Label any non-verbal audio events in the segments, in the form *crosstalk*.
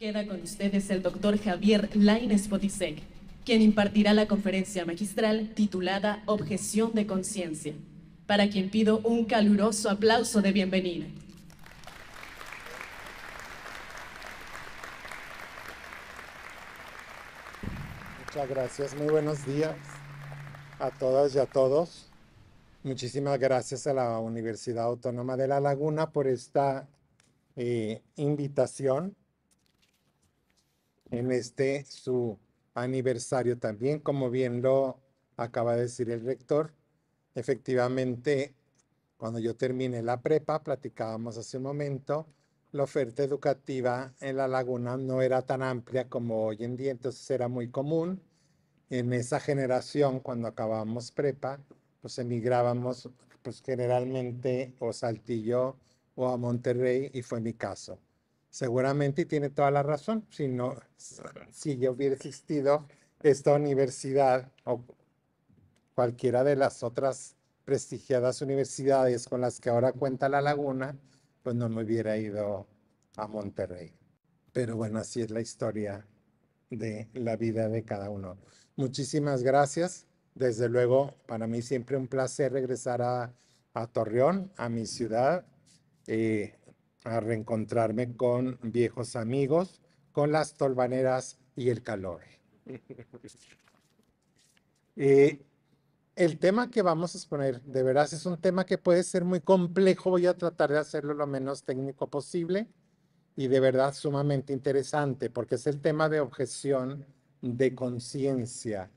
Queda con ustedes el doctor Javier Laines Potisek, quien impartirá la conferencia magistral titulada Objeción de Conciencia, para quien pido un caluroso aplauso de bienvenida. Muchas gracias, muy buenos días a todas y a todos. Muchísimas gracias a la Universidad Autónoma de La Laguna por esta eh, invitación en este su aniversario también, como bien lo acaba de decir el rector. Efectivamente, cuando yo terminé la prepa, platicábamos hace un momento, la oferta educativa en la laguna no era tan amplia como hoy en día, entonces era muy común. En esa generación, cuando acabábamos prepa, pues emigrábamos pues generalmente o Saltillo o a Monterrey y fue mi caso. Seguramente tiene toda la razón. Si no, si yo hubiera existido esta universidad o cualquiera de las otras prestigiadas universidades con las que ahora cuenta La Laguna, pues no me hubiera ido a Monterrey. Pero bueno, así es la historia de la vida de cada uno. Muchísimas gracias. Desde luego, para mí siempre un placer regresar a, Torreón, a mi ciudad. Eh, a reencontrarme con viejos amigos, con las tolvaneras y el calor. *laughs* Eh, el tema que vamos a exponer, de veras, es un tema que puede ser muy complejo. Voy a tratar de hacerlo lo menos técnico posible y de verdad sumamente interesante, porque es el tema de objeción de conciencia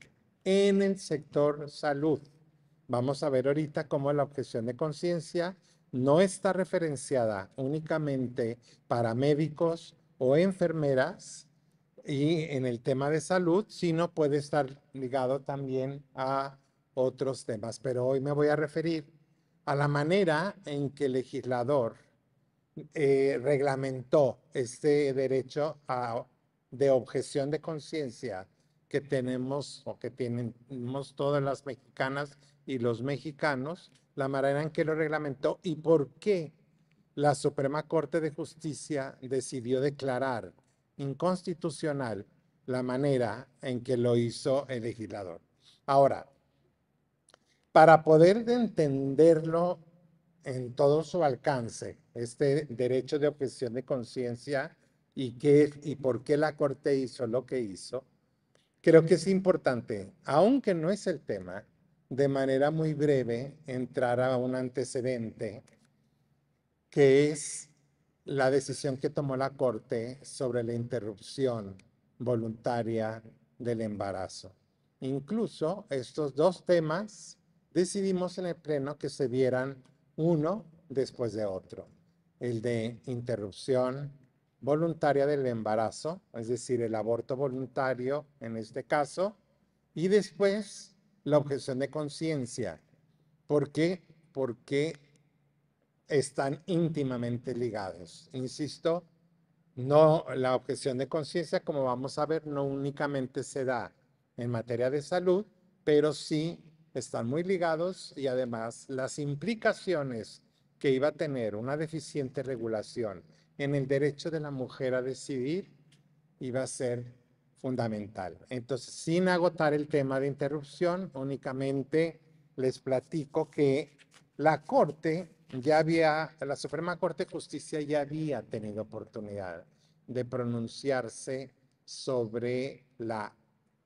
en el sector salud. Vamos a ver ahorita cómo la objeción de conciencia no está referenciada únicamente para médicos o enfermeras y en el tema de salud, sino puede estar ligado también a otros temas. Pero hoy me voy a referir a la manera en que el legislador eh, reglamentó este derecho de objeción de conciencia que tenemos o que tenemos todas las mexicanas y los mexicanos, la manera en que lo reglamentó y por qué la Suprema Corte de Justicia decidió declarar inconstitucional la manera en que lo hizo el legislador. Ahora, para poder entenderlo en todo su alcance, este derecho de objeción de conciencia y, qué, y por qué la Corte hizo lo que hizo, creo que es importante, aunque no es el tema, de manera muy breve entrar a un antecedente, que es la decisión que tomó la Corte sobre la interrupción voluntaria del embarazo. Incluso estos dos temas decidimos en el Pleno que se vieran uno después de otro. El de interrupción voluntaria del embarazo, es decir, el aborto voluntario en este caso, y después la objeción de conciencia. ¿Por qué? Porque están íntimamente ligados. Insisto, no la objeción de conciencia, como vamos a ver, no únicamente se da en materia de salud, pero sí están muy ligados y además las implicaciones que iba a tener una deficiente regulación en el derecho de la mujer a decidir iba a ser fundamental. Entonces, sin agotar el tema de interrupción, únicamente les platico que la Corte ya había, la Suprema Corte de Justicia ya había tenido oportunidad de pronunciarse sobre la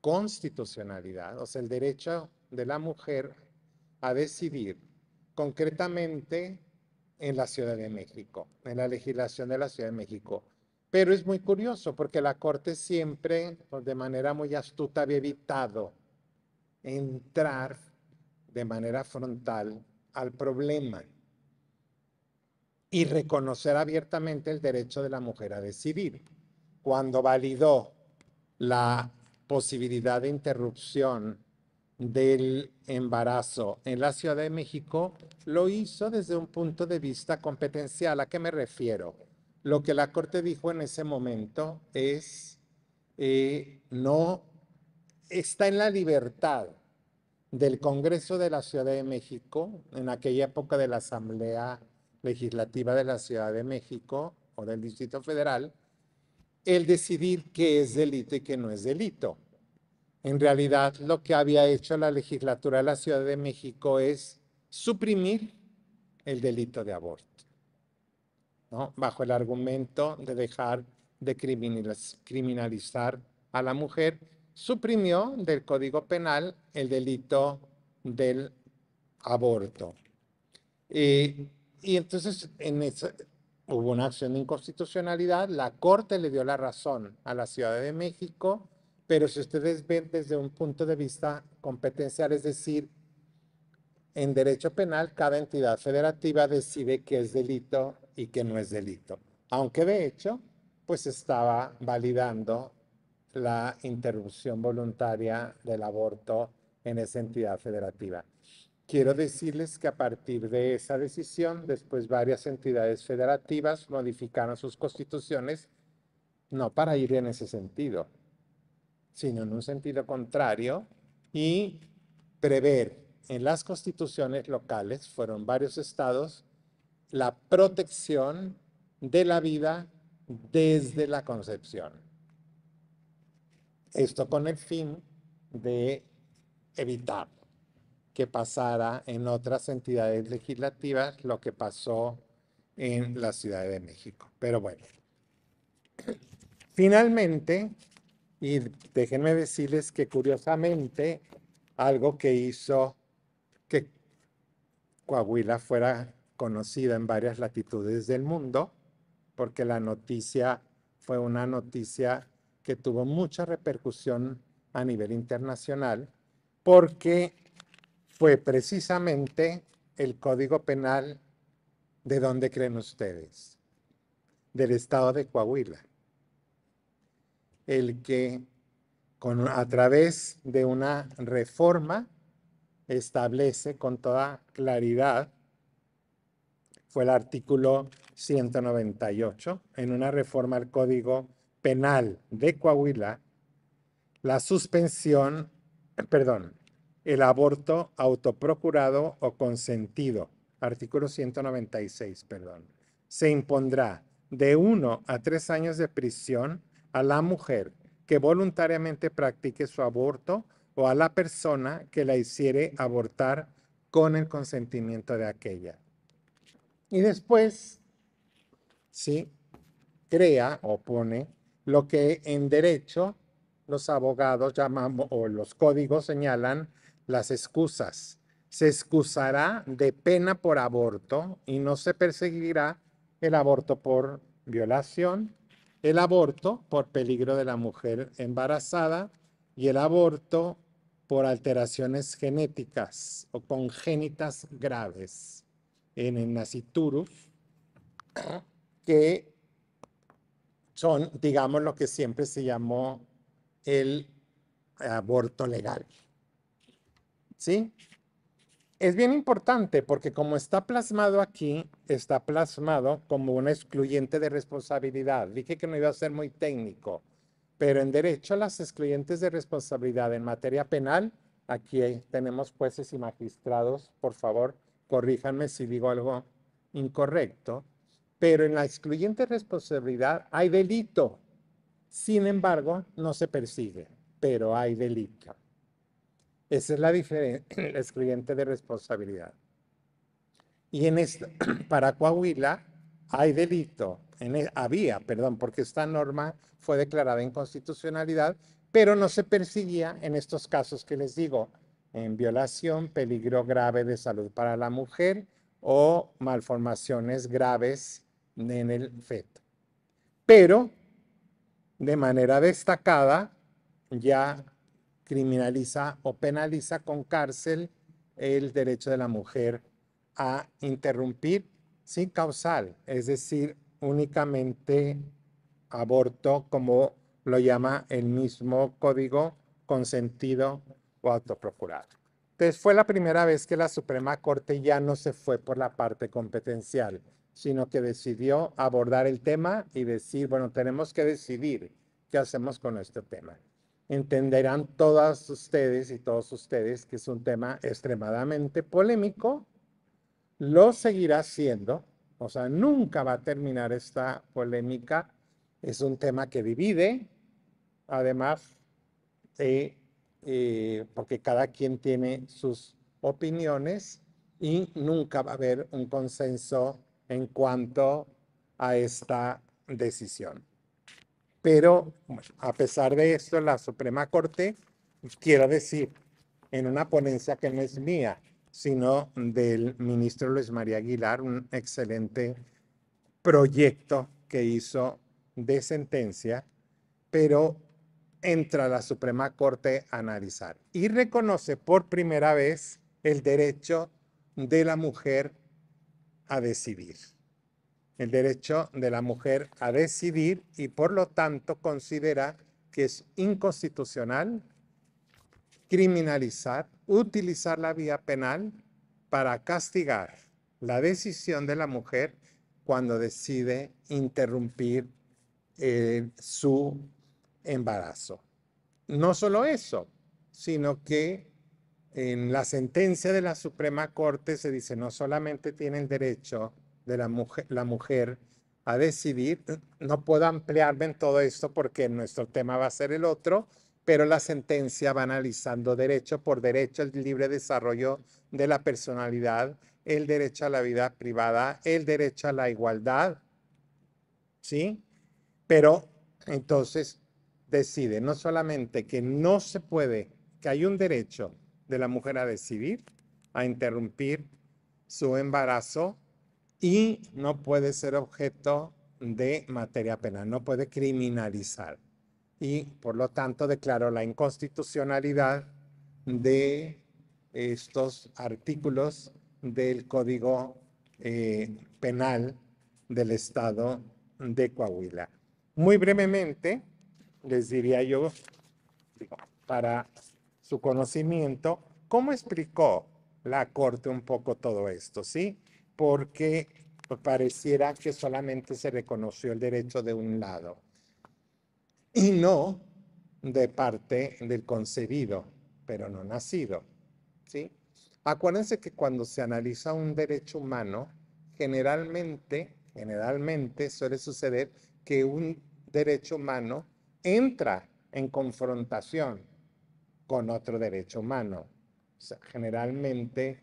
constitucionalidad, o sea, el derecho de la mujer a decidir, concretamente en la Ciudad de México, en la legislación de la Ciudad de México. Pero es muy curioso porque la Corte siempre, pues, de manera muy astuta, había evitado entrar de manera frontal al problema y reconocer abiertamente el derecho de la mujer a decidir. Cuando validó la posibilidad de interrupción del embarazo en la Ciudad de México, lo hizo desde un punto de vista competencial. ¿A qué me refiero? Lo que la Corte dijo en ese momento es, eh, no, está en la libertad del Congreso de la Ciudad de México, en aquella época de la Asamblea Legislativa de la Ciudad de México o del Distrito Federal, el decidir qué es delito y qué no es delito. En realidad, lo que había hecho la legislatura de la Ciudad de México es suprimir el delito de aborto bajo el argumento de dejar de criminalizar a la mujer, suprimió del Código Penal el delito del aborto. Eh, y entonces en esa, hubo una acción de inconstitucionalidad, la Corte le dio la razón a la Ciudad de México, pero si ustedes ven desde un punto de vista competencial, es decir, en derecho penal cada entidad federativa decide qué es delito y qué no es delito, aunque de hecho pues estaba validando la interrupción voluntaria del aborto en esa entidad federativa. Quiero decirles que a partir de esa decisión, después varias entidades federativas modificaron sus constituciones, no para ir en ese sentido, sino en un sentido contrario y prever en las constituciones locales, fueron varios estados, la protección de la vida desde la concepción. Esto con el fin de evitar que pasara en otras entidades legislativas lo que pasó en la Ciudad de México. Pero bueno, finalmente, y déjenme decirles que curiosamente, algo que hizo que Coahuila fuera conocida en varias latitudes del mundo, porque la noticia fue una noticia que tuvo mucha repercusión a nivel internacional, porque fue precisamente el Código Penal de dónde creen ustedes, del estado de Coahuila, el que a través de una reforma establece con toda claridad fue el artículo 198 en una reforma al Código Penal de Coahuila, la suspensión, *clears throat* perdón, el aborto autoprocurado o consentido, artículo 196, perdón, se impondrá de uno a tres años de prisión a la mujer que voluntariamente practique su aborto o a la persona que la hiciere abortar con el consentimiento de aquella. Y después, si Crea o pone lo que en derecho los abogados llamamos o los códigos señalan las excusas. Se excusará de pena por aborto y no se perseguirá el aborto por violación, el aborto por peligro de la mujer embarazada y el aborto por alteraciones genéticas o congénitas graves en el naciturus, que son, digamos, lo que siempre se llamó el aborto legal. ¿Sí? Es bien importante porque como está plasmado aquí, está plasmado como un excluyente de responsabilidad. Dije que no iba a ser muy técnico, pero en derecho, a las excluyentes de responsabilidad en materia penal, aquí tenemos jueces y magistrados, por favor, corríjanme si digo algo incorrecto, pero en la excluyente responsabilidad hay delito. Sin embargo, no se persigue, pero hay delito. Esa es la diferencia, *clears throat* excluyente de responsabilidad. Y en *clears throat* para Coahuila, hay delito, en, e, había, perdón, porque esta norma fue declarada inconstitucionalidad, pero no se perseguía en estos casos que les digo, en violación, peligro grave de salud para la mujer o malformaciones graves en el feto. Pero, de manera destacada, ya criminaliza o penaliza con cárcel el derecho de la mujer a interrumpir sin causal, es decir, únicamente aborto como lo llama el mismo código consentido o autoprocurado. Entonces fue la primera vez que la Suprema Corte ya no se fue por la parte competencial, sino que decidió abordar el tema y decir, bueno, tenemos que decidir qué hacemos con este tema. Entenderán todas ustedes y todos ustedes que es un tema extremadamente polémico, lo seguirá siendo, o sea, nunca va a terminar esta polémica, es un tema que divide, además eh, porque cada quien tiene sus opiniones y nunca va a haber un consenso en cuanto a esta decisión. Pero a pesar de esto, la Suprema Corte, quiero decir, en una ponencia que no es mía, sino del ministro Luis María Aguilar, un excelente proyecto que hizo de sentencia, pero entra a la Suprema Corte a analizar y reconoce por primera vez el derecho de la mujer a decidir. El derecho de la mujer a decidir y por lo tanto considera que es inconstitucional criminalizar utilizar la vía penal para castigar la decisión de la mujer cuando decide interrumpir eh, su embarazo. No solo eso, sino que en la sentencia de la Suprema Corte se dice no solamente tiene el derecho de la la mujer a decidir, no puedo ampliarme en todo esto porque nuestro tema va a ser el otro, pero la sentencia va analizando derecho por derecho, el libre desarrollo de la personalidad, el derecho a la vida privada, el derecho a la igualdad, ¿sí? Pero entonces decide no solamente que no se puede, que hay un derecho de la mujer a decidir, a interrumpir su embarazo y no puede ser objeto de materia penal, no puede criminalizar y por lo tanto declaró la inconstitucionalidad de estos artículos del Código eh, Penal del Estado de Coahuila. Muy brevemente, les diría yo, para su conocimiento, cómo explicó la Corte un poco todo esto, ¿sí? Porque pareciera que solamente se reconoció el derecho de un lado y no de parte del concebido, pero no nacido. ¿sí? Acuérdense que cuando se analiza un derecho humano, generalmente, generalmente suele suceder que un derecho humano entra en confrontación con otro derecho humano. generalmente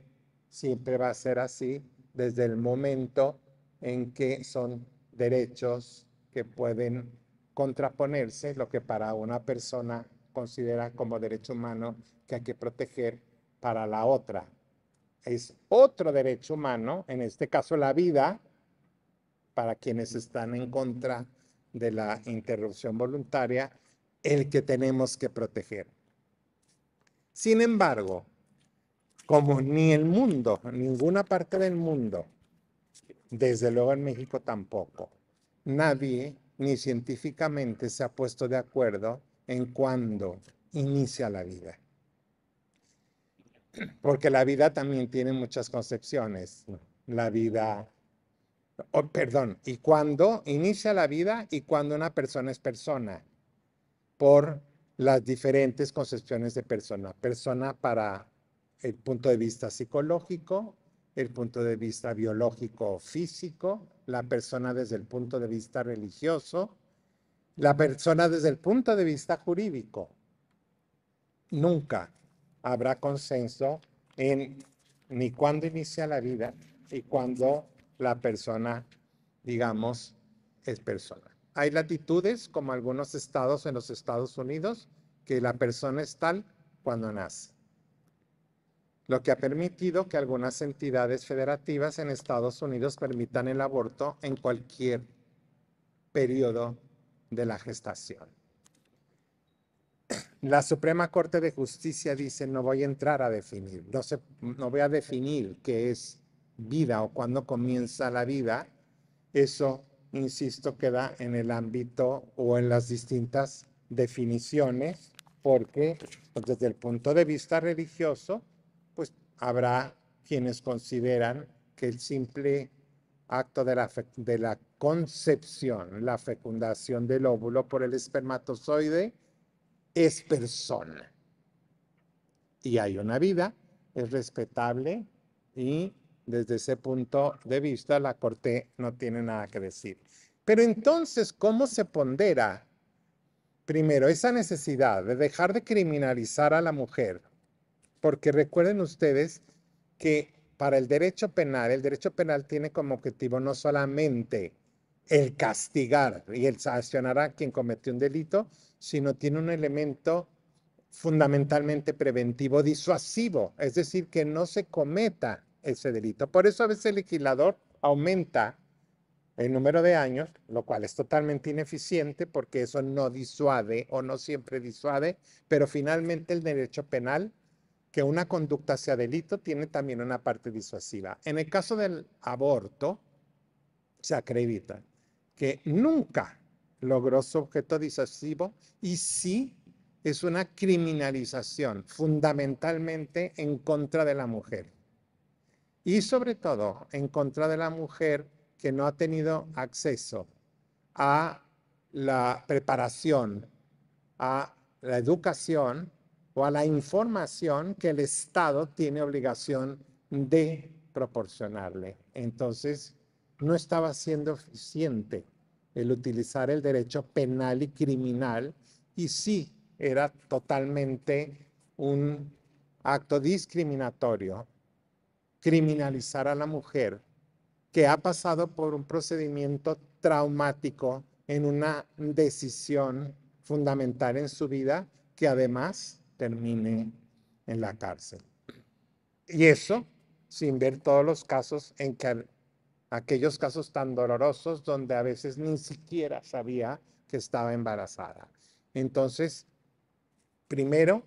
siempre va a ser así desde el momento en que son derechos que pueden contraponerse lo que para una persona considera como derecho humano que hay que proteger para la otra. Es otro derecho humano, en este caso la vida, para quienes están en contra de la interrupción voluntaria, el que tenemos que proteger. Sin embargo, como ni el mundo, ninguna parte del mundo, desde luego en México tampoco, nadie ni científicamente se ha puesto de acuerdo en cuándo inicia la vida. Porque la vida también tiene muchas concepciones. La vida, perdón, y cuándo inicia la vida y cuándo una persona es persona, por las diferentes concepciones de persona. Persona para el punto de vista psicológico, el punto de vista biológico físico, la persona desde el punto de vista religioso, la persona desde el punto de vista jurídico. Nunca habrá consenso en ni cuándo inicia la vida y cuándo la persona, digamos, es persona. Hay latitudes, como algunos estados en los Estados Unidos, que la persona es tal cuando nace lo que ha permitido que algunas entidades federativas en Estados Unidos permitan el aborto en cualquier periodo de la gestación. La Suprema Corte de Justicia dice, no voy a entrar a definir, no, no voy a definir qué es vida o cuándo comienza la vida. Eso, insisto, queda en el ámbito o en las distintas definiciones, porque pues, desde el punto de vista religioso, habrá quienes consideran que el simple acto de la, concepción, la fecundación del óvulo por el espermatozoide, es persona. Y hay una vida, es respetable y desde ese punto de vista la Corte no tiene nada que decir. Pero entonces, ¿cómo se pondera primero esa necesidad de dejar de criminalizar a la mujer porque recuerden ustedes que para el derecho penal, el derecho penal tiene como objetivo no solamente el castigar y el sancionar a quien cometió un delito, sino tiene un elemento fundamentalmente preventivo, disuasivo, es decir, que no se cometa ese delito. Por eso a veces el legislador aumenta el número de años, lo cual es totalmente ineficiente porque eso no disuade o no siempre disuade, pero finalmente el derecho penal que una conducta sea delito tiene también una parte disuasiva. En el caso del aborto, se acredita que nunca logró su objeto disuasivo y sí es una criminalización fundamentalmente en contra de la mujer. Y sobre todo en contra de la mujer que no ha tenido acceso a la preparación, a la educación o a la información que el Estado tiene obligación de proporcionarle. Entonces, no estaba siendo eficiente el utilizar el derecho penal y criminal y sí era totalmente un acto discriminatorio criminalizar a la mujer que ha pasado por un procedimiento traumático en una decisión fundamental en su vida que además termine en la cárcel. Y eso sin ver todos los casos en que aquellos casos tan dolorosos donde a veces ni siquiera sabía que estaba embarazada. Entonces, primero,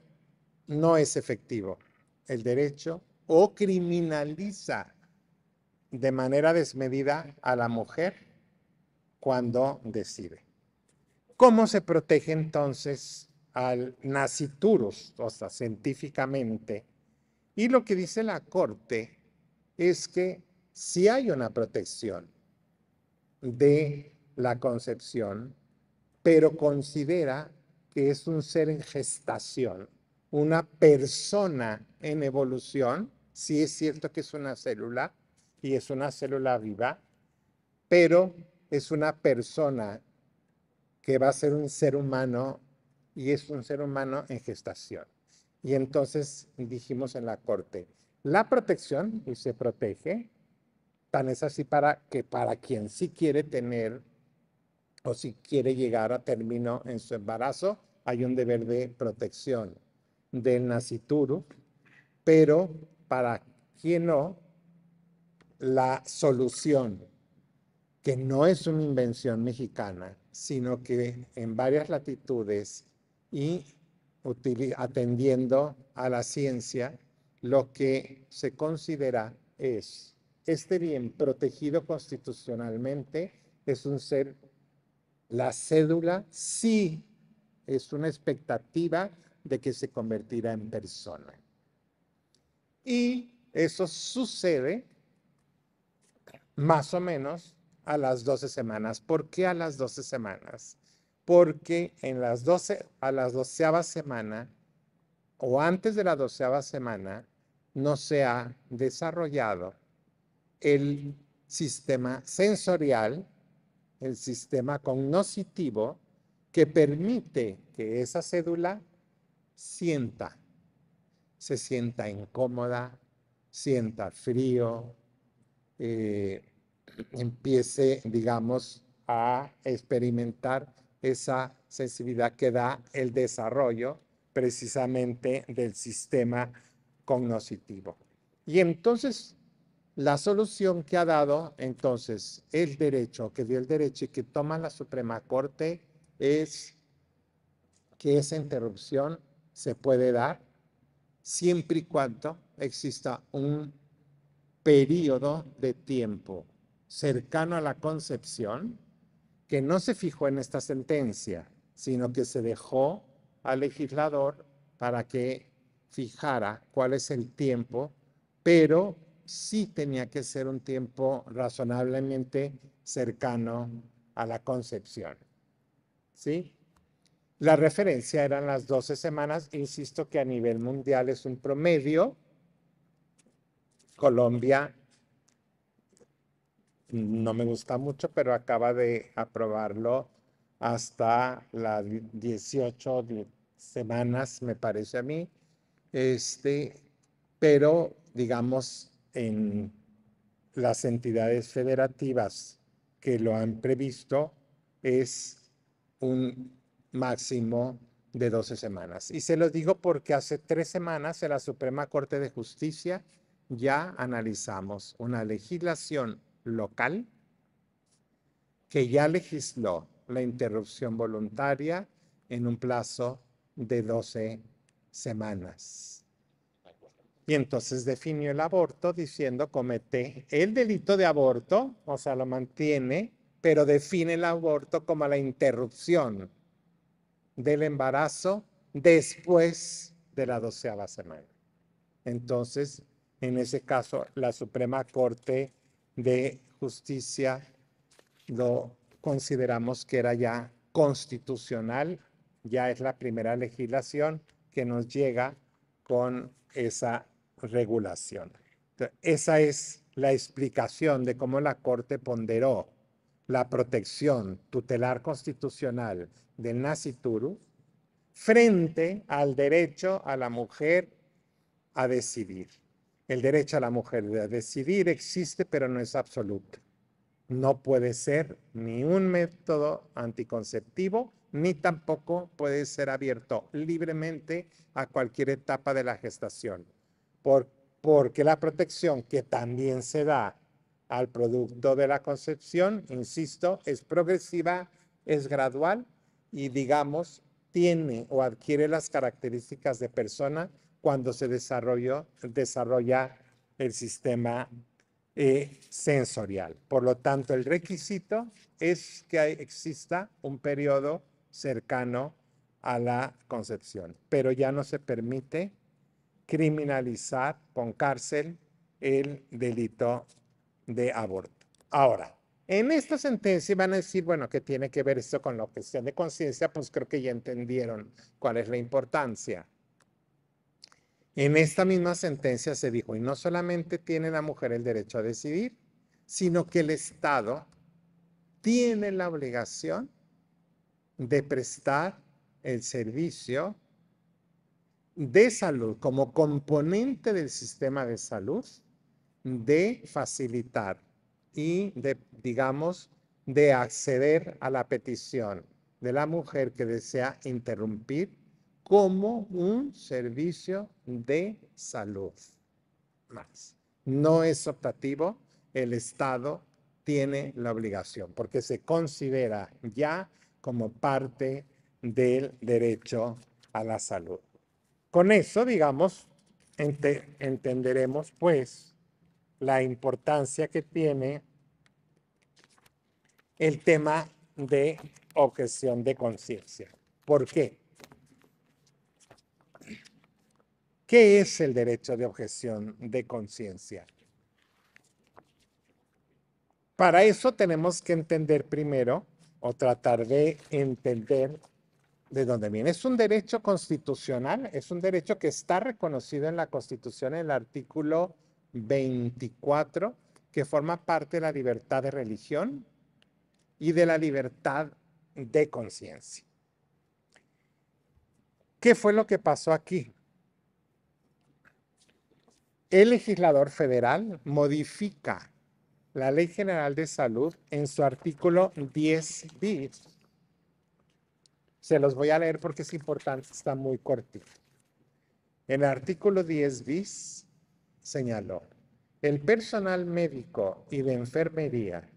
no es efectivo el derecho o criminaliza de manera desmedida a la mujer cuando decide. ¿Cómo se protege entonces al nasituros, o sea, científicamente. Y lo que dice la Corte es que si hay una protección de la concepción, pero considera que es un ser en gestación, una persona en evolución, sí es cierto que es una célula y es una célula viva, pero es una persona que va a ser un ser humano y es un ser humano en gestación. Y entonces dijimos en la corte, la protección, y se protege, tan es así para que para quien sí quiere tener o si quiere llegar a término en su embarazo, hay un deber de protección del nacituro, pero para quien no, la solución, que no es una invención mexicana, sino que en varias latitudes y atendiendo a la ciencia lo que se considera es este bien protegido constitucionalmente es un ser, la cédula sí es una expectativa de que se convertirá en persona. Y eso sucede más o menos a las 12 semanas. ¿Por qué a las 12 semanas? porque en las a las doceava semana o antes de la doceava semana no se ha desarrollado el sistema sensorial, el sistema cognoscitivo que permite que esa cédula sienta, se sienta incómoda, sienta frío, eh, *clears throat* empiece, digamos, a experimentar esa sensibilidad que da el desarrollo precisamente del sistema cognoscitivo. Y entonces, la solución que ha dado entonces el derecho, que dio el derecho y que toma la Suprema Corte es que esa interrupción se puede dar siempre y cuando exista un periodo de tiempo cercano a la concepción, que no se fijó en esta sentencia, sino que se dejó al legislador para que fijara cuál es el tiempo, pero sí tenía que ser un tiempo razonablemente cercano a la concepción. ¿Sí? La referencia eran las 12 semanas, insisto que a nivel mundial es un promedio. Colombia no me gusta mucho, pero acaba de aprobarlo hasta las 18 semanas, me parece a mí. Este, pero, digamos, en las entidades federativas que lo han previsto es un máximo de 12 semanas. Y se lo digo porque hace tres semanas en la Suprema Corte de Justicia ya analizamos una legislación local que ya legisló la interrupción voluntaria en un plazo de 12 semanas. Y entonces definió el aborto diciendo comete el delito de aborto, o sea, lo mantiene, pero define el aborto como la interrupción del embarazo después de la doceava semana. Entonces, en ese caso, la Suprema Corte de justicia lo consideramos que era ya constitucional, ya es la primera legislación que nos llega con esa regulación. esa es la explicación de cómo la Corte ponderó la protección tutelar constitucional del nasituru frente al derecho a la mujer a decidir. El derecho a la mujer de decidir existe, pero no es absoluto. No puede ser ni un método anticonceptivo, ni tampoco puede ser abierto libremente a cualquier etapa de la gestación, porque la protección que también se da al producto de la concepción, insisto, es progresiva, es gradual y digamos, tiene o adquiere las características de persona cuando se desarrolló, desarrolla el sistema eh, sensorial. Por lo tanto, el requisito es que exista un periodo cercano a la concepción, pero ya no se permite criminalizar con cárcel el delito de aborto. Ahora, en esta sentencia van a decir, bueno, ¿qué tiene que ver esto con la cuestión de conciencia? Pues creo que ya entendieron cuál es la importancia. En esta misma sentencia se dijo, y no solamente tiene la mujer el derecho a decidir, sino que el Estado tiene la obligación de prestar el servicio de salud como componente del sistema de salud, de facilitar y de, digamos, de acceder a la petición de la mujer que desea interrumpir como un servicio de salud. Más. No es optativo, el Estado tiene la obligación porque se considera ya como parte del derecho a la salud. Con eso, digamos, entenderemos pues la importancia que tiene el tema de objeción de conciencia. ¿Por qué? ¿Qué es el derecho de objeción de conciencia? Para eso tenemos que entender primero o tratar de entender de dónde viene. Es un derecho constitucional, es un derecho que está reconocido en la Constitución en el artículo 24, que forma parte de la libertad de religión y de la libertad de conciencia. ¿Qué fue lo que pasó aquí? El legislador federal modifica la Ley General de Salud en su artículo 10 bis. Se los voy a leer porque es importante, está muy cortito. En el artículo 10 bis señaló, el personal médico y de enfermería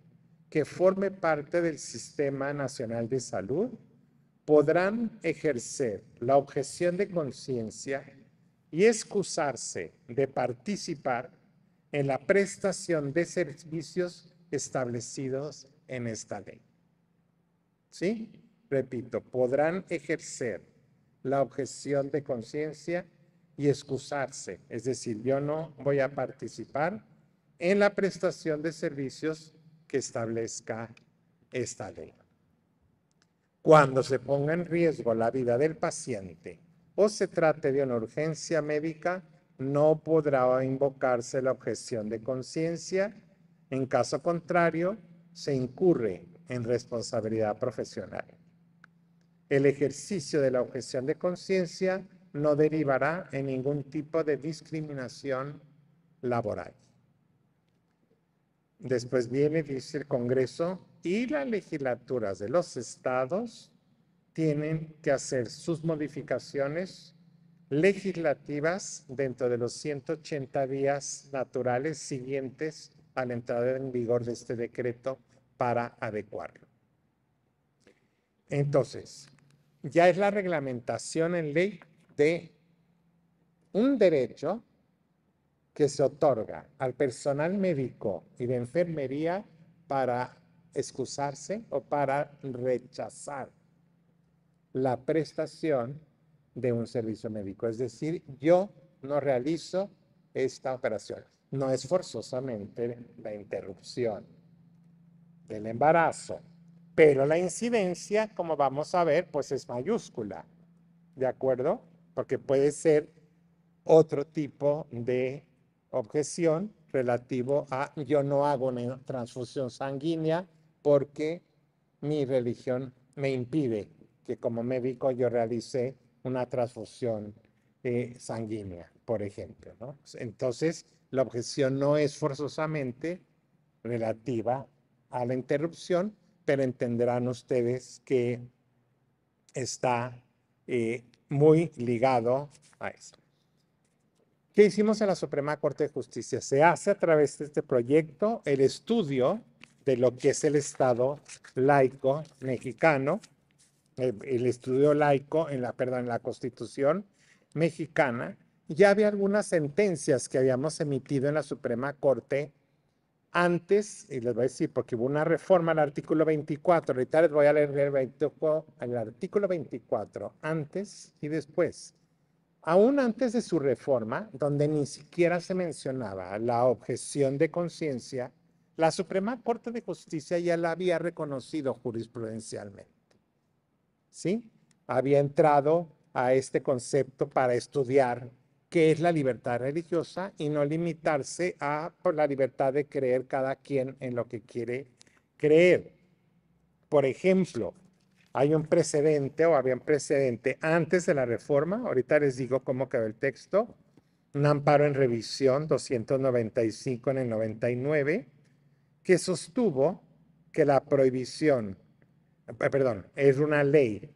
que forme parte del Sistema Nacional de Salud podrán ejercer la objeción de conciencia y excusarse de participar en la prestación de servicios establecidos en esta ley. ¿Sí? Repito, podrán ejercer la objeción de conciencia y excusarse, es decir, yo no voy a participar en la prestación de servicios que establezca esta ley. Cuando se ponga en riesgo la vida del paciente o se trate de una urgencia médica, no podrá invocarse la objeción de conciencia. En caso contrario, se incurre en responsabilidad profesional. El ejercicio de la objeción de conciencia no derivará en ningún tipo de discriminación laboral. Después viene, dice el Congreso, y las legislaturas de los estados tienen que hacer sus modificaciones legislativas dentro de los 180 días naturales siguientes a la entrada en vigor de este decreto para adecuarlo. Entonces, ya es la reglamentación en ley de un derecho que se otorga al personal médico y de enfermería para excusarse o para rechazar la prestación de un servicio médico. Es decir, yo no realizo esta operación. No es forzosamente la interrupción del embarazo, pero la incidencia, como vamos a ver, pues es mayúscula, ¿de acuerdo? Porque puede ser otro tipo de objeción relativo a yo no hago una transfusión sanguínea porque mi religión me impide que como médico yo realicé una transfusión eh, sanguínea, por ejemplo. Entonces, la objeción no es forzosamente relativa a la interrupción, pero entenderán ustedes que está eh, muy ligado a eso. ¿Qué hicimos en la Suprema Corte de Justicia? Se hace a través de este proyecto el estudio de lo que es el Estado laico mexicano, eh, el estudio laico, en la, perdón, en la Constitución mexicana, ya había algunas sentencias que habíamos emitido en la Suprema Corte antes, y les voy a decir, porque hubo una reforma al artículo 24, ahorita les voy a leer el artículo 24, antes y después. Aún antes de su reforma, donde ni siquiera se mencionaba la objeción de conciencia, la Suprema Corte de Justicia ya la había reconocido jurisprudencialmente. ¿sí? Había entrado a este concepto para estudiar qué es la libertad religiosa y no limitarse a la libertad de creer cada quien en lo que quiere creer. Por ejemplo, hay un precedente o había un precedente antes de la reforma, ahorita les digo cómo quedó el texto, un amparo en revisión 295 en el 99, que sostuvo que la prohibición eh, perdón, es una ley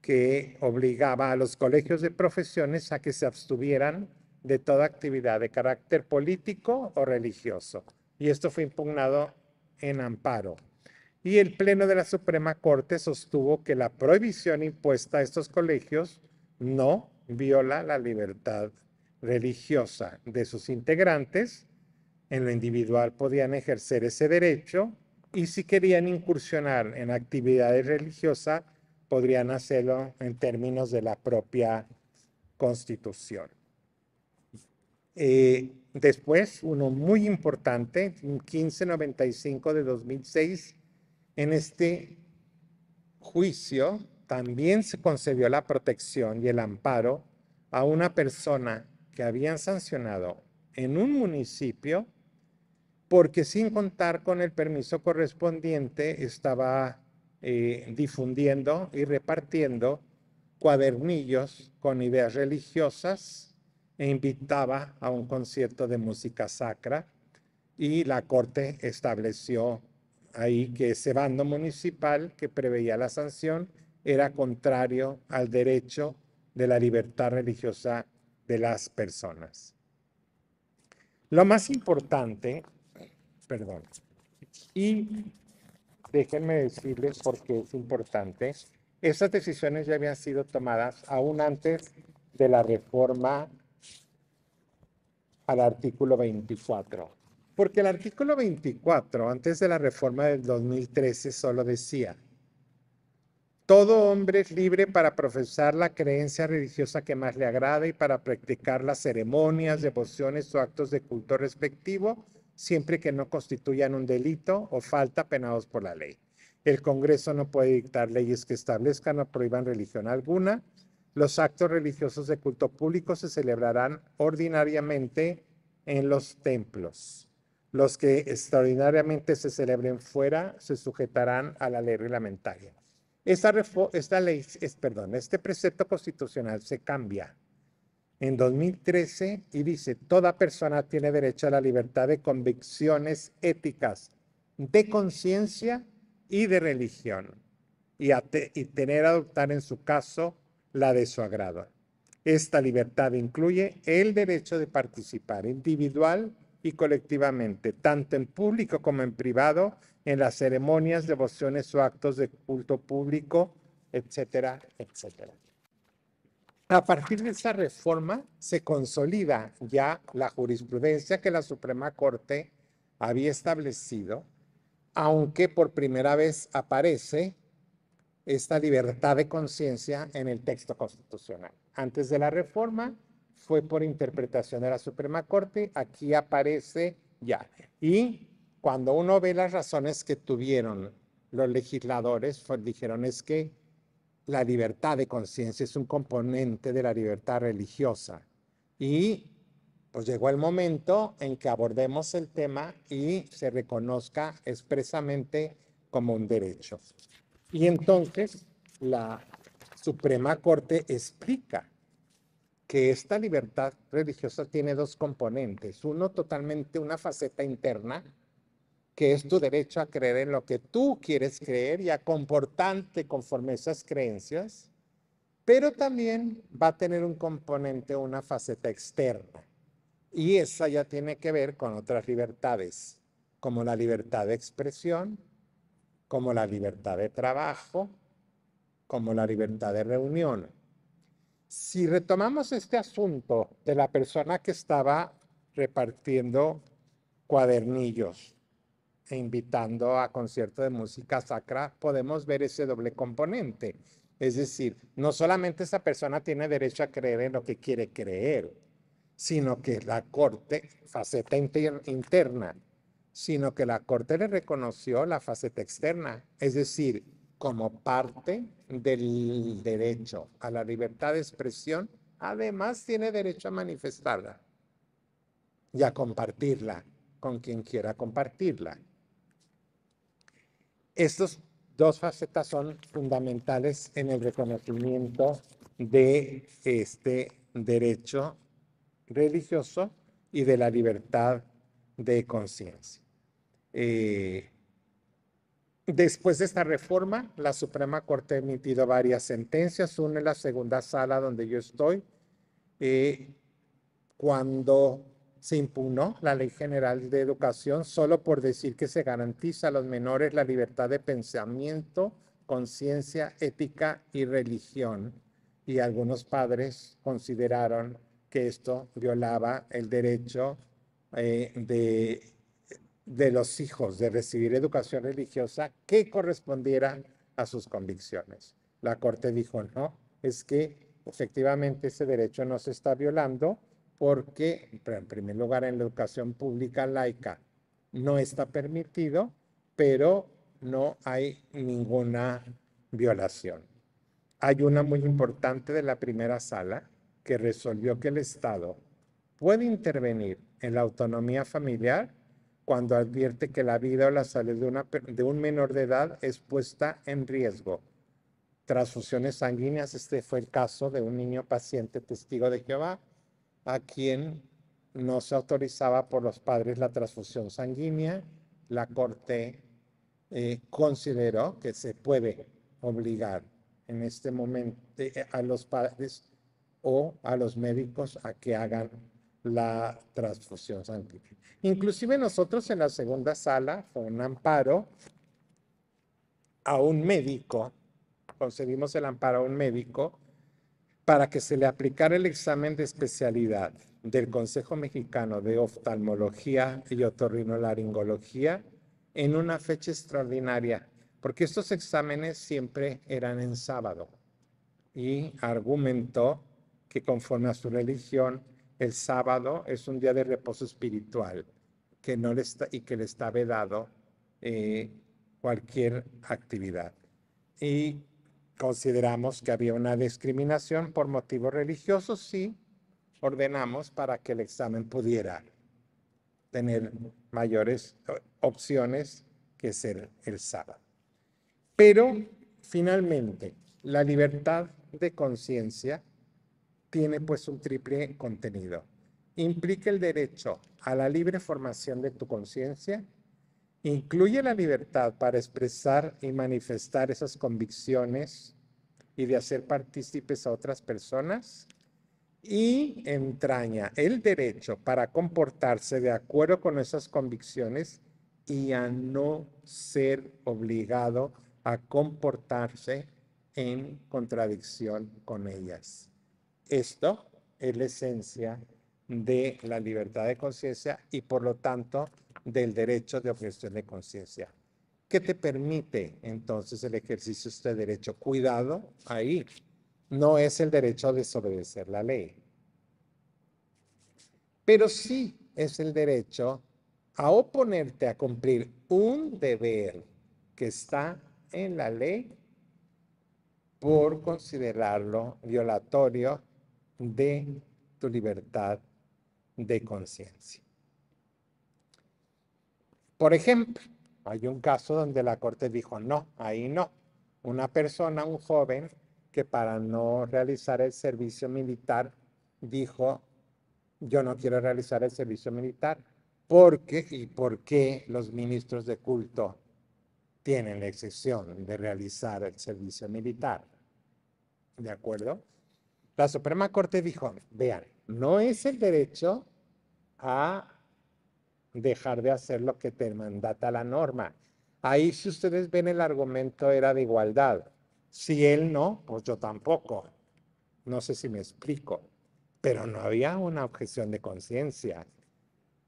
que obligaba a los colegios de profesiones a que se abstuvieran de toda actividad de carácter político o religioso. Y esto fue impugnado en amparo. Y el Pleno de la Suprema Corte sostuvo que la prohibición impuesta a estos colegios no viola la libertad religiosa de sus integrantes. En lo individual podían ejercer ese derecho y si querían incursionar en actividades religiosas, podrían hacerlo en términos de la propia constitución. Eh, después, uno muy importante, 1595 de 2006, en este juicio también se concedió la protección y el amparo a una persona que habían sancionado en un municipio porque sin contar con el permiso correspondiente estaba eh, difundiendo y repartiendo cuadernillos con ideas religiosas e invitaba a un concierto de música sacra y la corte estableció ahí que ese bando municipal que preveía la sanción era contrario al derecho de la libertad religiosa de las personas. Lo más importante Perdón. Y déjenme decirles qué es importante. Esas decisiones ya habían sido tomadas aún antes de la reforma al artículo 24. Porque el artículo 24, antes de la reforma del 2013, solo decía, todo hombre es libre para profesar la creencia religiosa que más le agrada y para practicar las ceremonias, devociones o actos de culto respectivo siempre que no constituyan un delito o falta penados por la ley. El Congreso no puede dictar leyes que establezcan o prohíban religión alguna. Los actos religiosos de culto público se celebrarán ordinariamente en los templos. Los que extraordinariamente se celebren fuera se sujetarán a la ley reglamentaria. Esta, ley, es, perdón, este precepto constitucional se cambia en 2013 y dice, toda persona tiene derecho a la libertad de convicciones éticas, de conciencia y de religión, y, a tener a adoptar en su caso la de su agrado. Esta libertad incluye el derecho de participar individual y colectivamente, tanto en público como en privado, en las ceremonias, devociones o actos de culto público, etcétera, etcétera. A partir de esa reforma se consolida ya la jurisprudencia que la Suprema Corte había establecido, aunque por primera vez aparece esta libertad de conciencia en el texto constitucional. Antes de la reforma fue por interpretación de la Suprema Corte, aquí aparece ya. Y cuando uno ve las razones que tuvieron los legisladores, dijeron es que la libertad de conciencia es un componente de la libertad religiosa. Y pues llegó el momento en que abordemos el tema y se reconozca expresamente como un derecho. Y entonces la Suprema Corte explica que esta libertad religiosa tiene dos componentes. Uno totalmente una faceta interna, que es tu derecho a creer en lo que tú quieres creer y a comportarte conforme a esas creencias, pero también va a tener un componente, una faceta externa. Y esa ya tiene que ver con otras libertades, como la libertad de expresión, como la libertad de trabajo, como la libertad de reunión. Si retomamos este asunto de la persona que estaba repartiendo cuadernillos, e invitando a conciertos de música sacra, podemos ver ese doble componente. Es decir, no solamente esa persona tiene derecho a creer en lo que quiere creer, sino que la corte, faceta interna, sino que la corte le reconoció la faceta externa, es decir, como parte del derecho a la libertad de expresión, además tiene derecho a manifestarla y a compartirla con quien quiera compartirla. Estas dos facetas son fundamentales en el reconocimiento de este derecho religioso y de la libertad de conciencia. Eh, después de esta reforma, la Suprema Corte ha emitido varias sentencias, una en la segunda sala donde yo estoy, eh, cuando se impugnó la Ley General de Educación solo por decir que se garantiza a los menores la libertad de pensamiento, conciencia, ética y religión. Y algunos padres consideraron que esto violaba el derecho eh, de, de los hijos de recibir educación religiosa que correspondiera a sus convicciones. La Corte dijo, no, es que efectivamente ese derecho no se está violando porque, en primer lugar, en la educación pública laica no está permitido, pero no hay ninguna violación. Hay una muy importante de la primera sala que resolvió que el Estado puede intervenir en la autonomía familiar cuando advierte que la vida o la salud de, un menor de edad es puesta en riesgo. Transfusiones sanguíneas, este fue el caso de un niño paciente testigo de Jehová, a quien no se autorizaba por los padres la transfusión sanguínea, la Corte eh, consideró que se puede obligar en este momento eh, a los padres o a los médicos a que hagan la transfusión sanguínea. Inclusive nosotros en la segunda sala fue un amparo a un médico, concedimos el amparo a un médico para que se le aplicara el examen de especialidad del Consejo Mexicano de Oftalmología y Otorrinolaringología en una fecha extraordinaria, porque estos exámenes siempre eran en sábado. Y argumentó que conforme a su religión, el sábado es un día de reposo espiritual que no le está, y que le está vedado eh, cualquier actividad. Y consideramos que había una discriminación por motivos religiosos, sí, ordenamos para que el examen pudiera tener mayores opciones que ser el sábado. Pero finalmente, la libertad de conciencia tiene pues un triple contenido. Implica el derecho a la libre formación de tu conciencia, incluye la libertad para expresar y manifestar esas convicciones y de hacer partícipes a otras personas y entraña el derecho para comportarse de acuerdo con esas convicciones y a no ser obligado a comportarse en contradicción con ellas. Esto es la esencia de la libertad de conciencia y por lo tanto del derecho de objeción de conciencia. ¿Qué te permite entonces el ejercicio de este derecho? Cuidado ahí. No es el derecho a desobedecer la ley, pero sí es el derecho a oponerte a cumplir un deber que está en la ley por considerarlo violatorio de tu libertad de conciencia. Por ejemplo, hay un caso donde la Corte dijo, no, ahí no. Una persona, un joven, que para no realizar el servicio militar, dijo, yo no quiero realizar el servicio militar. ¿por qué? y por qué los ministros de culto tienen la excepción de realizar el servicio militar? ¿De acuerdo? La Suprema Corte dijo, vean, no es el derecho a dejar de hacer lo que te mandata la norma. Ahí, si ustedes ven, el argumento era de igualdad. Si él no, pues yo tampoco. No sé si me explico, pero no había una objeción de conciencia.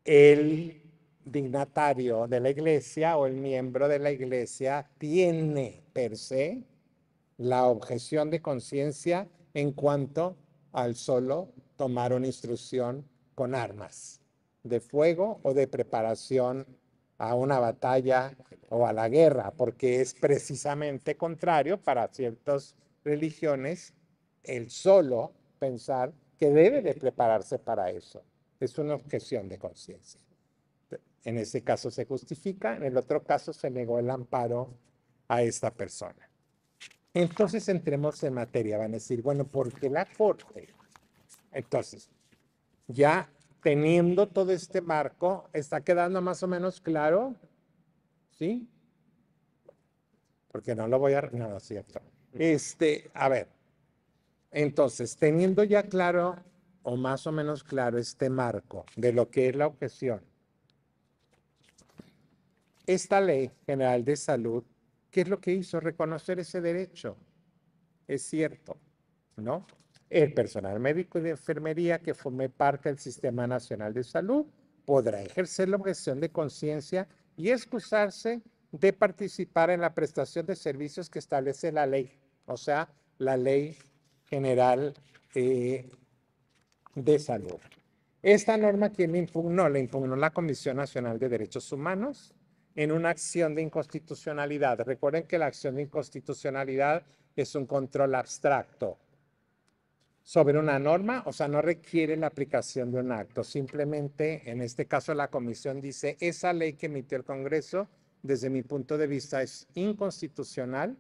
El dignatario de la iglesia o el miembro de la iglesia tiene per se la objeción de conciencia en cuanto al solo tomaron instrucción con armas de fuego o de preparación a una batalla o a la guerra, porque es precisamente contrario para ciertas religiones el solo pensar que debe de prepararse para eso. Es una objeción de conciencia. En ese caso se justifica, en el otro caso se negó el amparo a esta persona. Entonces entremos en materia. Van a decir, bueno, ¿por qué la Corte entonces, ya teniendo todo este marco, ¿está quedando más o menos claro? ¿Sí? Porque no lo voy a... No, no cierto. Este, a ver. Entonces, teniendo ya claro o más o menos claro este marco de lo que es la objeción, esta ley general de salud, ¿qué es lo que hizo? Reconocer ese derecho. Es cierto, ¿no? El personal médico y de enfermería que forme parte del Sistema Nacional de Salud podrá ejercer la objeción de conciencia y excusarse de participar en la prestación de servicios que establece la ley, o sea, la ley general eh, de salud. Esta norma, ¿quién la impugnó? la impugnó la Comisión Nacional de Derechos Humanos en una acción de inconstitucionalidad. Recuerden que la acción de inconstitucionalidad es un control abstracto sobre una norma, o sea, no requiere la aplicación de un acto. Simplemente, en este caso, la comisión dice, esa ley que emitió el Congreso, desde mi punto de vista, es inconstitucional.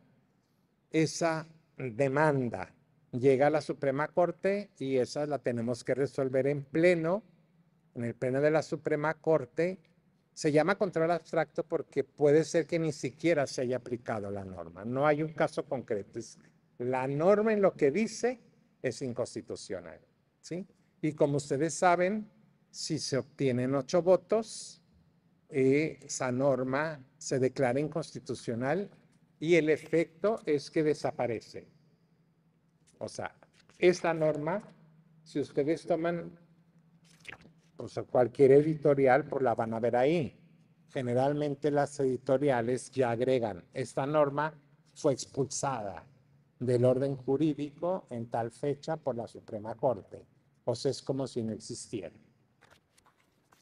Esa demanda llega a la Suprema Corte y esa la tenemos que resolver en pleno, en el pleno de la Suprema Corte. Se llama control abstracto porque puede ser que ni siquiera se haya aplicado la norma. No hay un caso concreto. Es la norma en lo que dice es inconstitucional. ¿sí? Y como ustedes saben, si se obtienen ocho votos, esa norma se declara inconstitucional y el efecto es que desaparece. O sea, esta norma, si ustedes toman o cualquier editorial, pues la van a ver ahí. Generalmente las editoriales ya agregan, esta norma fue expulsada del orden jurídico en tal fecha por la Suprema Corte. O sea, es como si no existiera.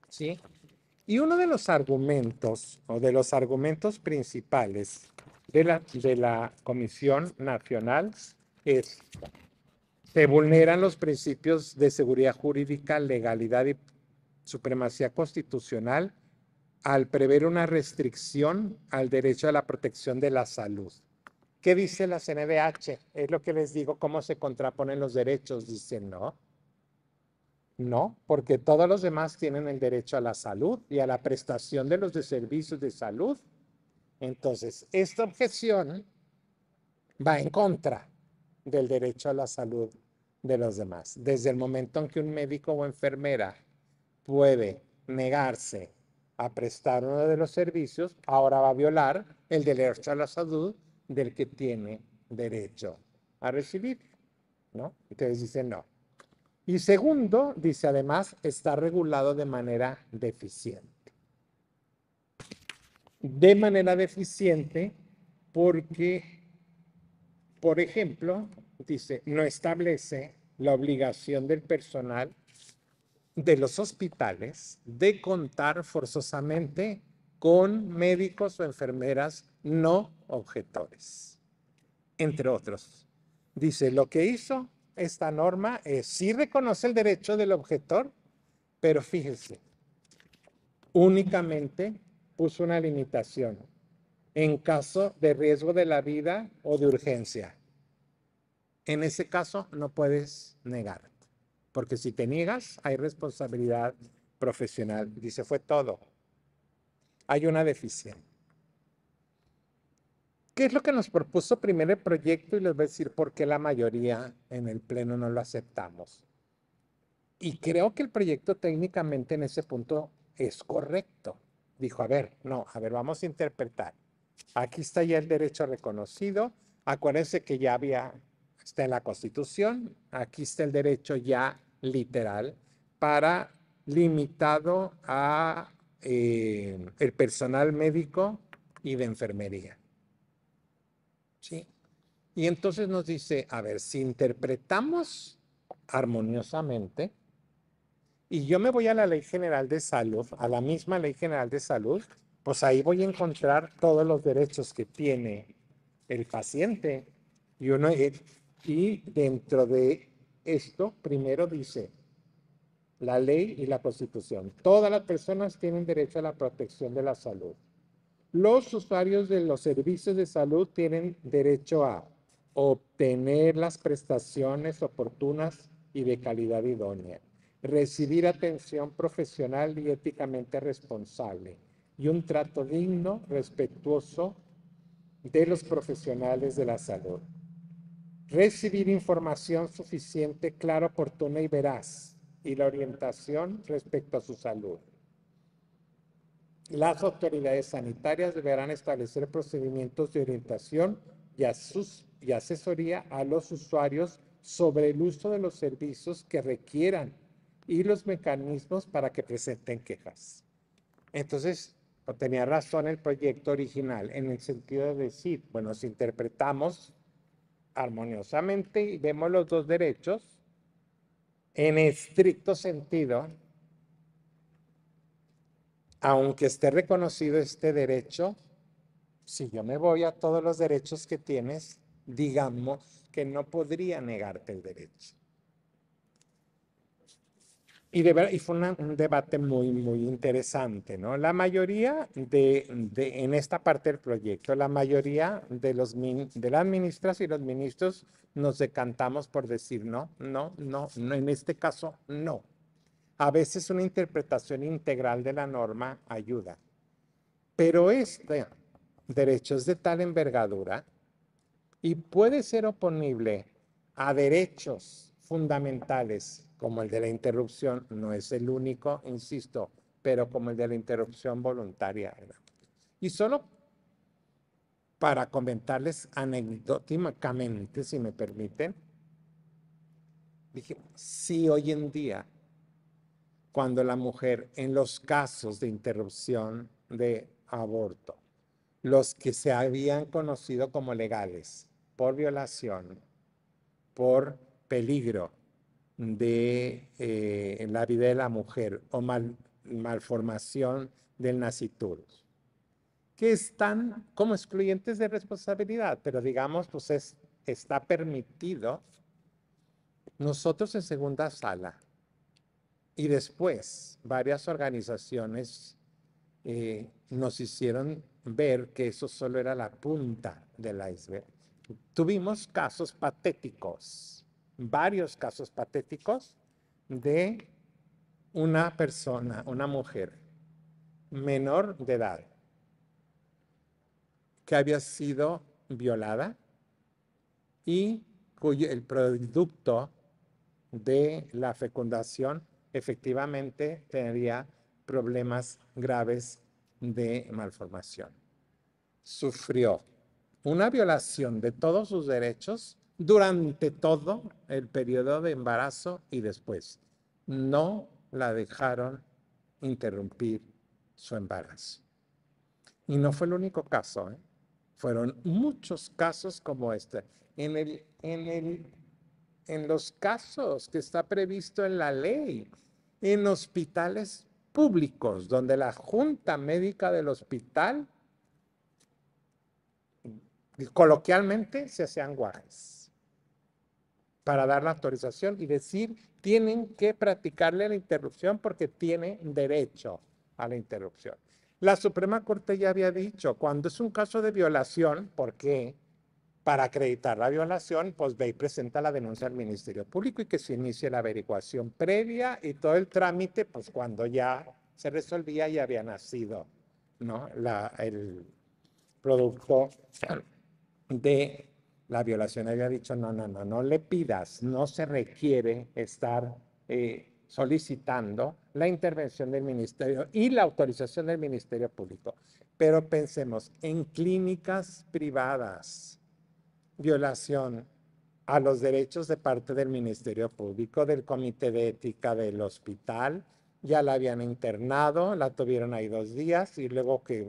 ¿Sí? Y uno de los argumentos, o de los argumentos principales de la, de la Comisión Nacional es, se vulneran los principios de seguridad jurídica, legalidad y supremacía constitucional al prever una restricción al derecho a la protección de la salud. ¿Qué dice la CNDH? Es lo que les digo, cómo se contraponen los derechos. Dicen, no, no, porque todos los demás tienen el derecho a la salud y a la prestación de los de servicios de salud. Entonces, esta objeción va en contra del derecho a la salud de los demás. Desde el momento en que un médico o enfermera puede negarse a prestar uno de los servicios, ahora va a violar el derecho a la salud del que tiene derecho a recibir, ¿no? Ustedes dicen no. Y segundo, dice además, está regulado de manera deficiente. De manera deficiente porque, por ejemplo, dice, no establece la obligación del personal de los hospitales de contar forzosamente con médicos o enfermeras no objetores. Entre otros, dice, lo que hizo esta norma es, sí reconoce el derecho del objetor, pero fíjese, únicamente puso una limitación en caso de riesgo de la vida o de urgencia. En ese caso no puedes negar, porque si te niegas hay responsabilidad profesional. Dice, fue todo. Hay una deficiencia. ¿Qué es lo que nos propuso primero el proyecto? Y les voy a decir por qué la mayoría en el Pleno no lo aceptamos. Y creo que el proyecto técnicamente en ese punto es correcto. Dijo, a ver, no, a ver, vamos a interpretar. Aquí está ya el derecho reconocido. Acuérdense que ya había, está en la Constitución, aquí está el derecho ya literal para limitado a eh, el personal médico y de enfermería. ¿sí? Y entonces nos dice, a ver, si interpretamos armoniosamente, y yo me voy a la ley general de salud, a la misma ley general de salud, pues ahí voy a encontrar todos los derechos que tiene el paciente. Y, uno, eh, y dentro de esto, primero dice la ley y la constitución. Todas las personas tienen derecho a la protección de la salud. Los usuarios de los servicios de salud tienen derecho a obtener las prestaciones oportunas y de calidad idónea, recibir atención profesional y éticamente responsable y un trato digno, respetuoso de los profesionales de la salud. Recibir información suficiente, clara, oportuna y veraz y la orientación respecto a su salud las autoridades sanitarias deberán establecer procedimientos de orientación y, y asesoría a los usuarios sobre el uso de los servicios que requieran y los mecanismos para que presenten quejas. Entonces, tenía razón el proyecto original en el sentido de decir, bueno, si interpretamos armoniosamente y vemos los dos derechos en estricto sentido, aunque esté reconocido este derecho, si yo me voy a todos los derechos que tienes, digamos que no podría negarte el derecho. Y, fue un debate muy, muy interesante, ¿no? La mayoría de, en esta parte del proyecto, la mayoría de, los, de las ministras y los ministros nos decantamos por decir no, no, no, no en este caso no. A veces una interpretación integral de la norma ayuda, pero este derecho es de tal envergadura y puede ser oponible a derechos fundamentales como el de la interrupción, no es el único, insisto, pero como el de la interrupción voluntaria. Y solo para comentarles anecdóticamente, si me permiten, dije, si hoy en día cuando la mujer, en los casos de interrupción de aborto, los que se habían conocido como legales por violación, por peligro de eh, la vida de la mujer o malformación del nasciturus, que están como excluyentes de responsabilidad, pero digamos, pues está permitido. Nosotros en segunda sala y después varias organizaciones eh, nos hicieron ver que eso solo era la punta del iceberg. Tuvimos casos patéticos, varios casos patéticos de una persona, una mujer menor de edad, que había sido violada y cuyo el producto de la fecundación efectivamente tendría problemas graves de malformación. Sufrió una violación de todos sus derechos durante todo el periodo de embarazo y después. No la dejaron interrumpir su embarazo. Y no fue el único caso, ¿eh? fueron muchos casos como este. En, el, en, en los casos que está previsto en la ley, en hospitales públicos, donde la junta médica del hospital, coloquialmente, se hacían guajes para dar la autorización y decir, tienen que practicarle la interrupción porque tienen derecho a la interrupción. La Suprema Corte ya había dicho, cuando es un caso de violación, ¿por qué? Para acreditar la violación, pues ve y presenta la denuncia al Ministerio Público y que se inicie la averiguación previa y todo el trámite, pues cuando ya se resolvía y había nacido ¿no? el producto de la violación. Había dicho, no, no, no, no le pidas, no se requiere estar eh, solicitando la intervención del Ministerio y la autorización del Ministerio Público. Pero pensemos en clínicas privadas, violación a los derechos de parte del Ministerio Público, del Comité de Ética del hospital. Ya la habían internado, la tuvieron ahí dos días y luego que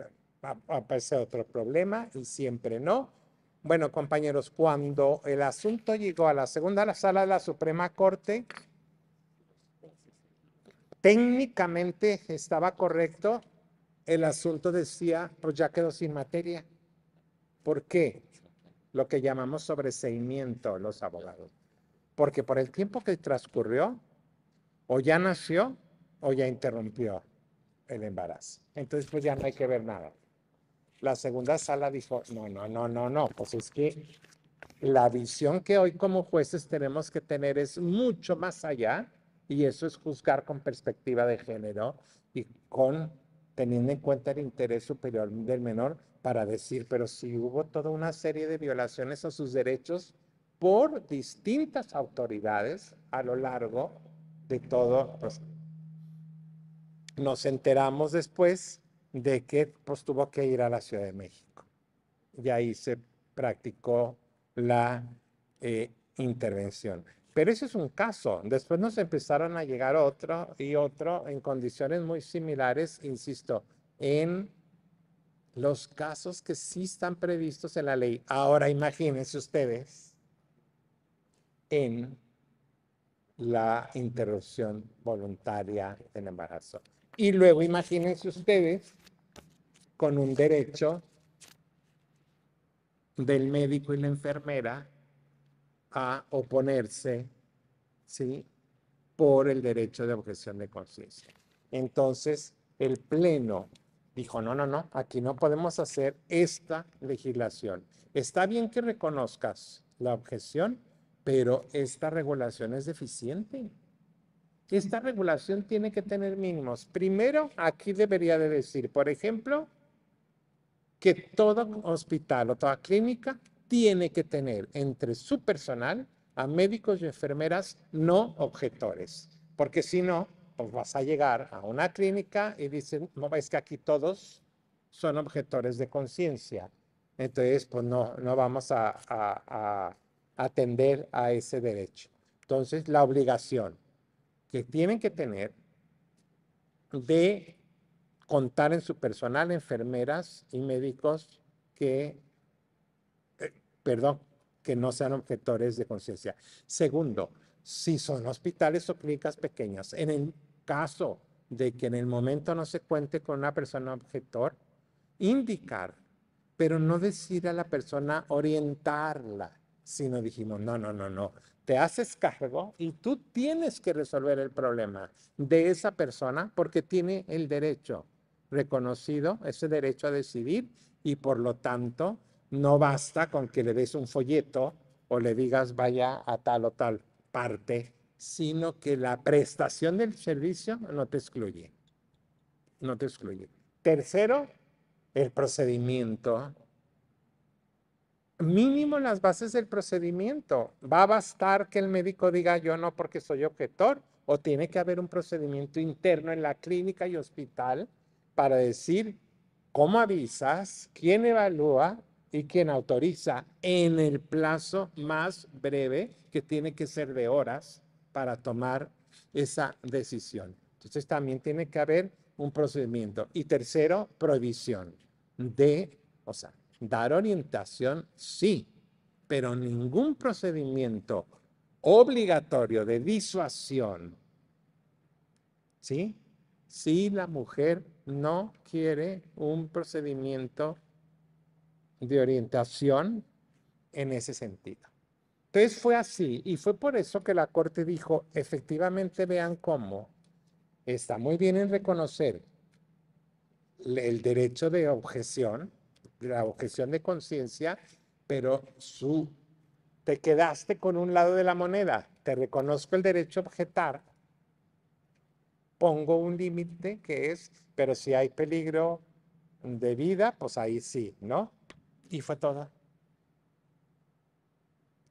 aparece otro problema y siempre no. Bueno, compañeros, cuando el asunto llegó a la segunda sala de la Suprema Corte, técnicamente estaba correcto. El asunto decía, pues ya quedó sin materia. ¿Por qué? lo que llamamos sobreseimiento los abogados, porque por el tiempo que transcurrió, o ya nació o ya interrumpió el embarazo. Entonces, pues ya no hay que ver nada. La segunda sala dijo, no, no, no, no, no, pues es que la visión que hoy como jueces tenemos que tener es mucho más allá y eso es juzgar con perspectiva de género y con teniendo en cuenta el interés superior del menor para decir, pero si hubo toda una serie de violaciones a sus derechos por distintas autoridades a lo largo de todo. Pues, nos enteramos después de que pues, tuvo que ir a la Ciudad de México y ahí se practicó la eh, intervención. Pero ese es un caso. Después nos empezaron a llegar otro y otro en condiciones muy similares, insisto, en los casos que sí están previstos en la ley. Ahora imagínense ustedes en la interrupción voluntaria del embarazo. Y luego imagínense ustedes con un derecho del médico y la enfermera a oponerse, ¿sí? Por el derecho de objeción de conciencia. Entonces, el Pleno dijo, no, no, no, aquí no podemos hacer esta legislación. Está bien que reconozcas la objeción, pero esta regulación es deficiente. Esta regulación tiene que tener mínimos. Primero, aquí debería de decir, por ejemplo, que todo hospital o toda clínica tiene que tener entre su personal a médicos y enfermeras no objetores, porque si no, pues vas a llegar a una clínica y dicen, no ves que aquí todos son objetores de conciencia. Entonces, pues no, no vamos a, a atender a ese derecho. Entonces, la obligación que tienen que tener de contar en su personal enfermeras y médicos que perdón, que no sean objetores de conciencia. Segundo, si son hospitales o clínicas pequeñas, en el caso de que en el momento no se cuente con una persona objetor, indicar, pero no decir a la persona orientarla, sino dijimos, no, no, no, no, te haces cargo y tú tienes que resolver el problema de esa persona porque tiene el derecho reconocido, ese derecho a decidir y por lo tanto no basta con que le des un folleto o le digas vaya a tal o tal parte, sino que la prestación del servicio no te excluye. No te excluye. Tercero, el procedimiento. Mínimo las bases del procedimiento. Va a bastar que el médico diga yo no porque soy objetor o tiene que haber un procedimiento interno en la clínica y hospital para decir cómo avisas, quién evalúa y quien autoriza en el plazo más breve, que tiene que ser de horas, para tomar esa decisión. Entonces también tiene que haber un procedimiento. Y tercero, prohibición de, o sea, dar orientación, sí, pero ningún procedimiento obligatorio de disuasión, ¿sí? Si la mujer no quiere un procedimiento de orientación en ese sentido. Entonces fue así y fue por eso que la Corte dijo, efectivamente vean cómo está muy bien en reconocer el derecho de objeción, la objeción de conciencia, pero su, te quedaste con un lado de la moneda, te reconozco el derecho a objetar, pongo un límite que es, pero si hay peligro de vida, pues ahí sí, ¿no? Y fue toda.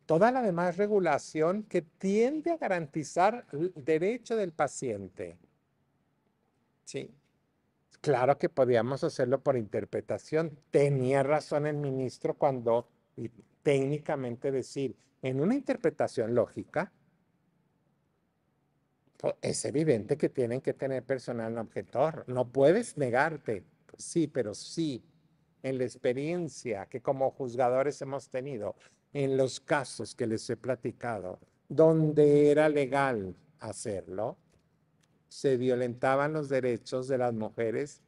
Toda la demás regulación que tiende a garantizar el derecho del paciente. Sí. Claro que podíamos hacerlo por interpretación. Tenía razón el ministro cuando técnicamente decir, en una interpretación lógica, pues, es evidente que tienen que tener personal objetor. No puedes negarte. Pues sí, pero sí en la experiencia que como juzgadores hemos tenido, en los casos que les he platicado, donde era legal hacerlo, se violentaban los derechos de las mujeres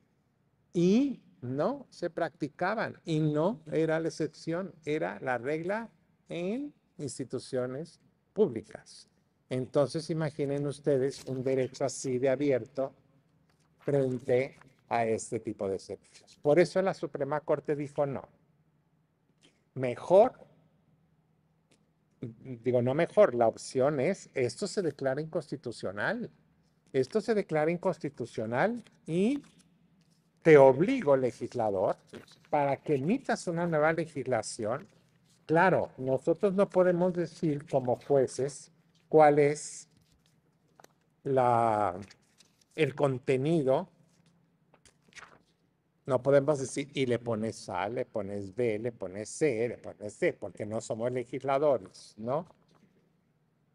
y no se practicaban. Y no era la excepción, era la regla en instituciones públicas. Entonces imaginen ustedes un derecho así de abierto frente a este tipo de servicios. Por eso la Suprema Corte dijo no. Mejor, digo no mejor, la opción es esto se declara inconstitucional. Esto se declara inconstitucional y te obligo, legislador, para que emitas una nueva legislación. Claro, nosotros no podemos decir como jueces cuál es la, el contenido no podemos decir, y le pones A, le pones B, le pones C, le pones C, porque no somos legisladores, ¿no?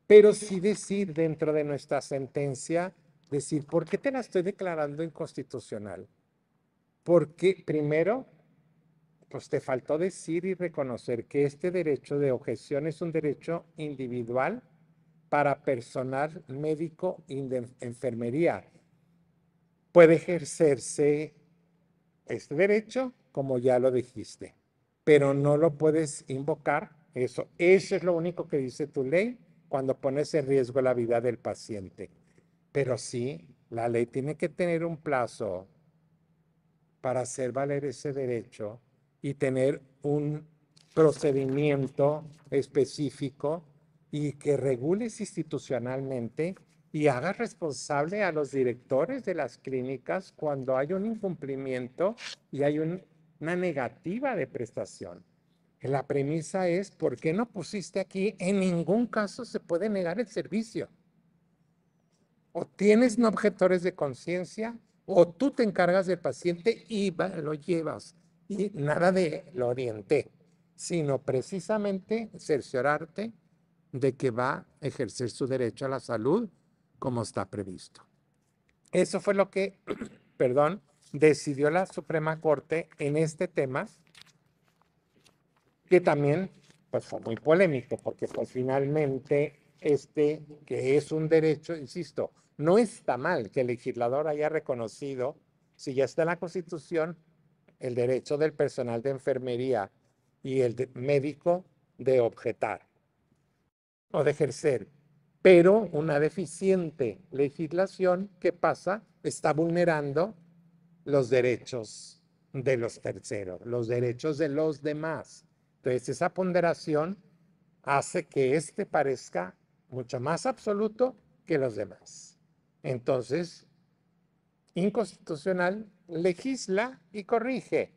Pero sí decir dentro de nuestra sentencia, decir, ¿por qué te la estoy declarando inconstitucional? Porque primero, pues te faltó decir y reconocer que este derecho de objeción es un derecho individual para personal médico y de enfermería. Puede ejercerse este derecho, como ya lo dijiste, pero no lo puedes invocar. Eso, eso es lo único que dice tu ley cuando pones en riesgo la vida del paciente. Pero sí, la ley tiene que tener un plazo para hacer valer ese derecho y tener un procedimiento específico y que regules institucionalmente y haga responsable a los directores de las clínicas cuando hay un incumplimiento y hay una negativa de prestación. La premisa es, ¿por qué no pusiste aquí? En ningún caso se puede negar el servicio. O tienes no objetores de conciencia, o tú te encargas del paciente y lo llevas. Y nada de lo orienté, sino precisamente cerciorarte de que va a ejercer su derecho a la salud como está previsto. Eso fue lo que, *clears throat* perdón, decidió la Suprema Corte en este tema, que también pues, fue muy polémico, porque pues, finalmente este, que es un derecho, insisto, no está mal que el legislador haya reconocido, si ya está en la Constitución, el derecho del personal de enfermería y el médico de objetar o de ejercer pero una deficiente legislación que pasa está vulnerando los derechos de los terceros, los derechos de los demás. Entonces, esa ponderación hace que este parezca mucho más absoluto que los demás. Entonces, inconstitucional legisla y corrige,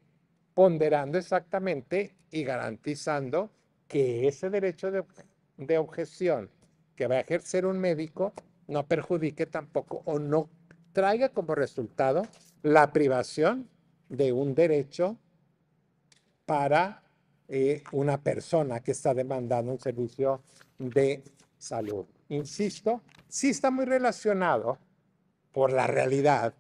ponderando exactamente y garantizando que ese derecho de, de objeción que va a ejercer un médico no perjudique tampoco o no traiga como resultado la privación de un derecho para eh, una persona que está demandando un servicio de salud. Insisto, sí está muy relacionado por la realidad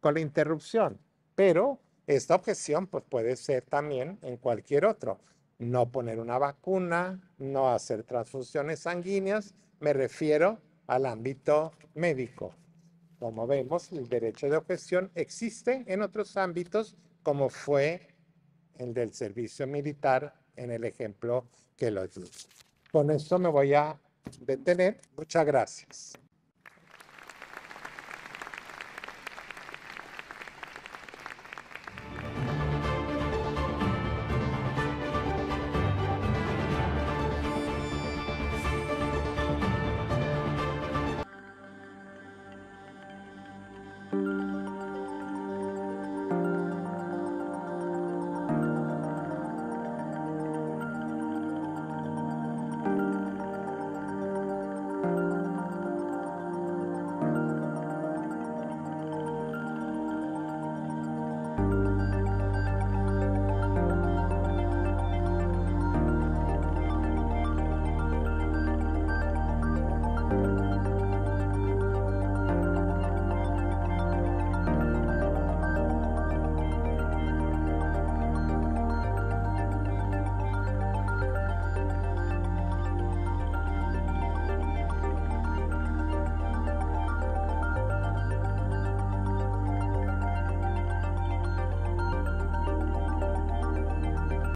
con la interrupción, pero esta objeción pues, puede ser también en cualquier otro. No poner una vacuna, no hacer transfusiones sanguíneas, me refiero al ámbito médico. Como vemos, el derecho de objeción existe en otros ámbitos, como fue el del servicio militar en el ejemplo que lo di. Con esto me voy a detener. Muchas gracias.